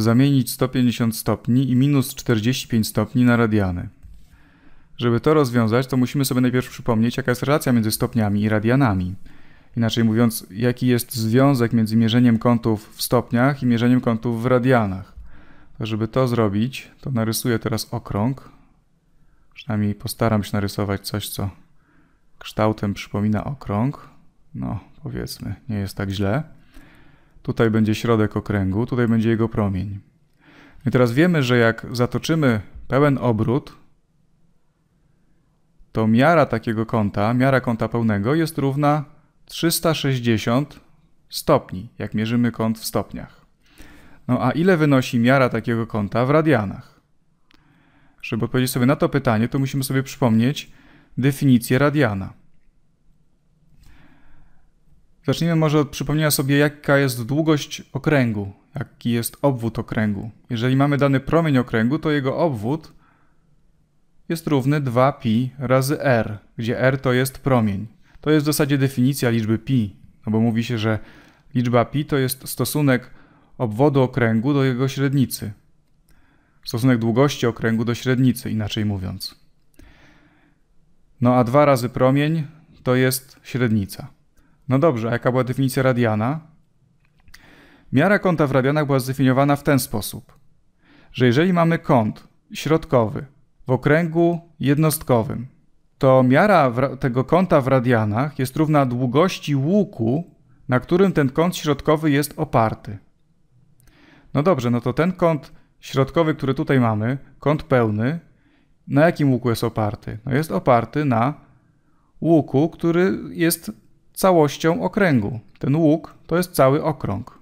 zamienić 150 stopni i minus 45 stopni na radiany. Żeby to rozwiązać, to musimy sobie najpierw przypomnieć, jaka jest relacja między stopniami i radianami. Inaczej mówiąc, jaki jest związek między mierzeniem kątów w stopniach i mierzeniem kątów w radianach. To żeby to zrobić, to narysuję teraz okrąg. Przynajmniej postaram się narysować coś, co kształtem przypomina okrąg. No, powiedzmy, nie jest tak źle tutaj będzie środek okręgu, tutaj będzie jego promień. I teraz wiemy, że jak zatoczymy pełen obrót, to miara takiego kąta, miara kąta pełnego jest równa 360 stopni, jak mierzymy kąt w stopniach. No a ile wynosi miara takiego kąta w radianach? Żeby odpowiedzieć sobie na to pytanie, to musimy sobie przypomnieć definicję radiana. Zacznijmy może od przypomnienia sobie, jaka jest długość okręgu, jaki jest obwód okręgu. Jeżeli mamy dany promień okręgu, to jego obwód jest równy 2pi razy r, gdzie r to jest promień. To jest w zasadzie definicja liczby pi, no bo mówi się, że liczba pi to jest stosunek obwodu okręgu do jego średnicy. Stosunek długości okręgu do średnicy, inaczej mówiąc. No a 2 razy promień to jest średnica. No dobrze, a jaka była definicja radiana? Miara kąta w radianach była zdefiniowana w ten sposób, że jeżeli mamy kąt środkowy w okręgu jednostkowym, to miara tego kąta w radianach jest równa długości łuku, na którym ten kąt środkowy jest oparty. No dobrze, no to ten kąt środkowy, który tutaj mamy, kąt pełny, na jakim łuku jest oparty? No jest oparty na łuku, który jest całością okręgu. Ten łuk to jest cały okrąg.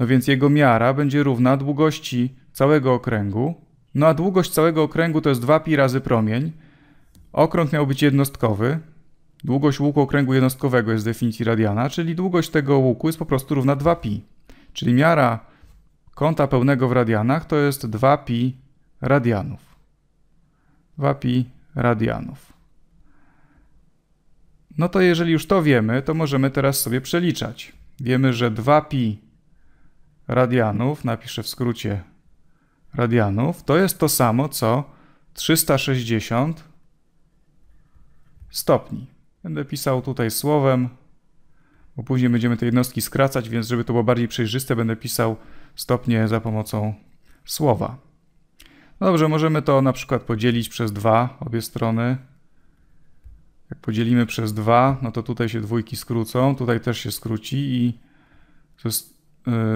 No więc jego miara będzie równa długości całego okręgu. No a długość całego okręgu to jest 2pi razy promień. Okrąg miał być jednostkowy. Długość łuku okręgu jednostkowego jest z definicji radiana, czyli długość tego łuku jest po prostu równa 2pi. Czyli miara kąta pełnego w radianach to jest 2pi radianów. 2pi radianów. No to jeżeli już to wiemy, to możemy teraz sobie przeliczać. Wiemy, że 2pi radianów, napiszę w skrócie radianów, to jest to samo co 360 stopni. Będę pisał tutaj słowem, bo później będziemy te jednostki skracać, więc żeby to było bardziej przejrzyste, będę pisał stopnie za pomocą słowa. No dobrze, możemy to na przykład podzielić przez 2 obie strony. Jak podzielimy przez 2, no to tutaj się dwójki skrócą, tutaj też się skróci i y,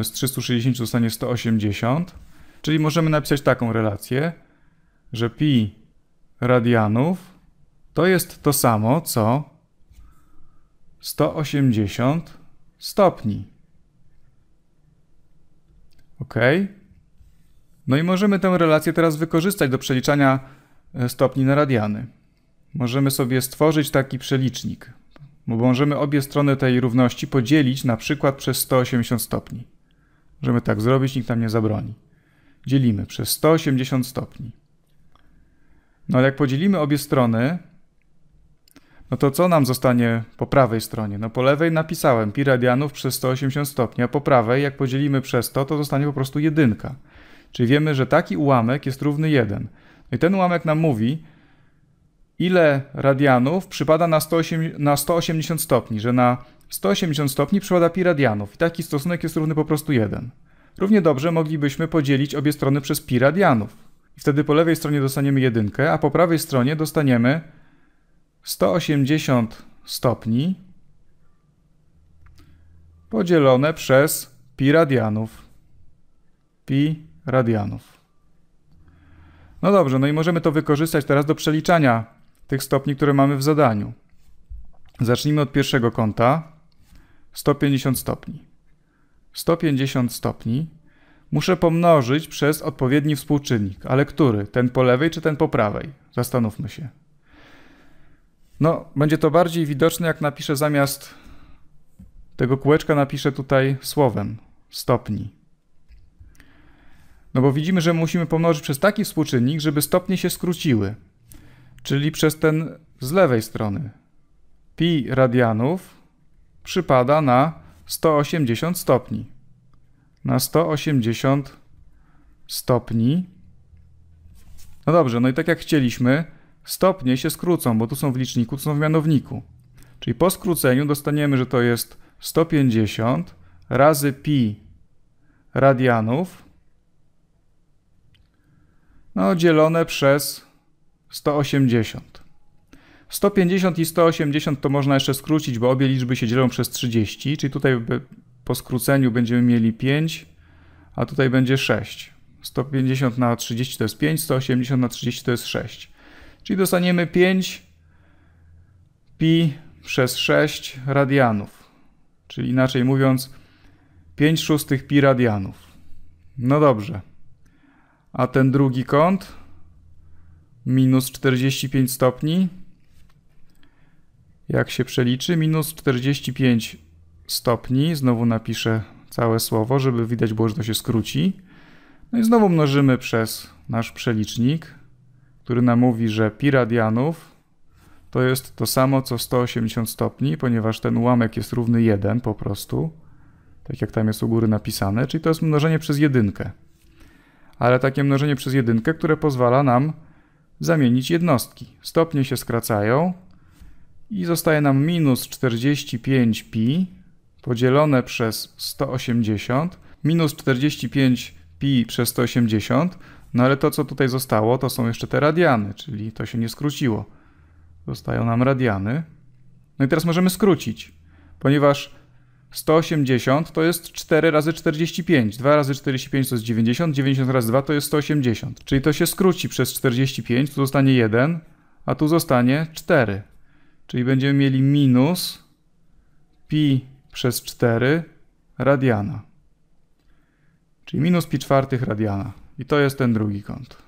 z 360 zostanie 180. Czyli możemy napisać taką relację, że pi radianów to jest to samo co 180 stopni. OK. No i możemy tę relację teraz wykorzystać do przeliczania y, stopni na radiany możemy sobie stworzyć taki przelicznik. możemy obie strony tej równości podzielić na przykład przez 180 stopni. Możemy tak zrobić, nikt nam nie zabroni. Dzielimy przez 180 stopni. No ale jak podzielimy obie strony, no to co nam zostanie po prawej stronie? No po lewej napisałem pi radianów przez 180 stopni, a po prawej jak podzielimy przez to, to zostanie po prostu jedynka. Czyli wiemy, że taki ułamek jest równy 1. No i ten ułamek nam mówi, ile radianów przypada na, 108, 180 stopni, że na 180 stopni przypada pi radianów i taki stosunek jest równy po prostu 1. Równie dobrze moglibyśmy podzielić obie strony przez pi radianów. I wtedy po lewej stronie dostaniemy jedynkę, a po prawej stronie dostaniemy 180 stopni podzielone przez pi radianów. Pi radianów. No dobrze, no i możemy to wykorzystać teraz do przeliczania tych stopni, które mamy w zadaniu. Zacznijmy od pierwszego kąta. 150 stopni. 150 stopni muszę pomnożyć przez odpowiedni współczynnik, ale który? Ten po lewej czy ten po prawej? Zastanówmy się. No, będzie to bardziej widoczne, jak napiszę zamiast tego kółeczka, napiszę tutaj słowem stopni. No bo widzimy, że musimy pomnożyć przez taki współczynnik, żeby stopnie się skróciły czyli przez ten z lewej strony. Pi radianów przypada na 180 stopni. Na 180 stopni. No dobrze, no i tak jak chcieliśmy, stopnie się skrócą, bo tu są w liczniku, tu są w mianowniku. Czyli po skróceniu dostaniemy, że to jest 150 razy pi radianów no, dzielone przez 180. 150 i 180 to można jeszcze skrócić, bo obie liczby się dzielą przez 30, czyli tutaj po skróceniu będziemy mieli 5, a tutaj będzie 6. 150 na 30 to jest 5, 180 na 30 to jest 6. Czyli dostaniemy 5 pi przez 6 radianów. Czyli inaczej mówiąc, 5 szóstych pi radianów. No dobrze. A ten drugi kąt minus 45 stopni. Jak się przeliczy? Minus 45 stopni. Znowu napiszę całe słowo, żeby widać było, że to się skróci. No i znowu mnożymy przez nasz przelicznik, który nam mówi, że pi radianów to jest to samo co 180 stopni, ponieważ ten ułamek jest równy 1 po prostu, tak jak tam jest u góry napisane, czyli to jest mnożenie przez jedynkę. Ale takie mnożenie przez jedynkę, które pozwala nam zamienić jednostki. Stopnie się skracają i zostaje nam minus 45pi podzielone przez 180, minus 45pi przez 180, no ale to co tutaj zostało to są jeszcze te radiany, czyli to się nie skróciło. Zostają nam radiany. No i teraz możemy skrócić, ponieważ 180 to jest 4 razy 45. 2 razy 45 to jest 90, 90 razy 2 to jest 180. Czyli to się skróci przez 45, tu zostanie 1, a tu zostanie 4. Czyli będziemy mieli minus pi przez 4 radiana. Czyli minus pi czwartych radiana. I to jest ten drugi kąt.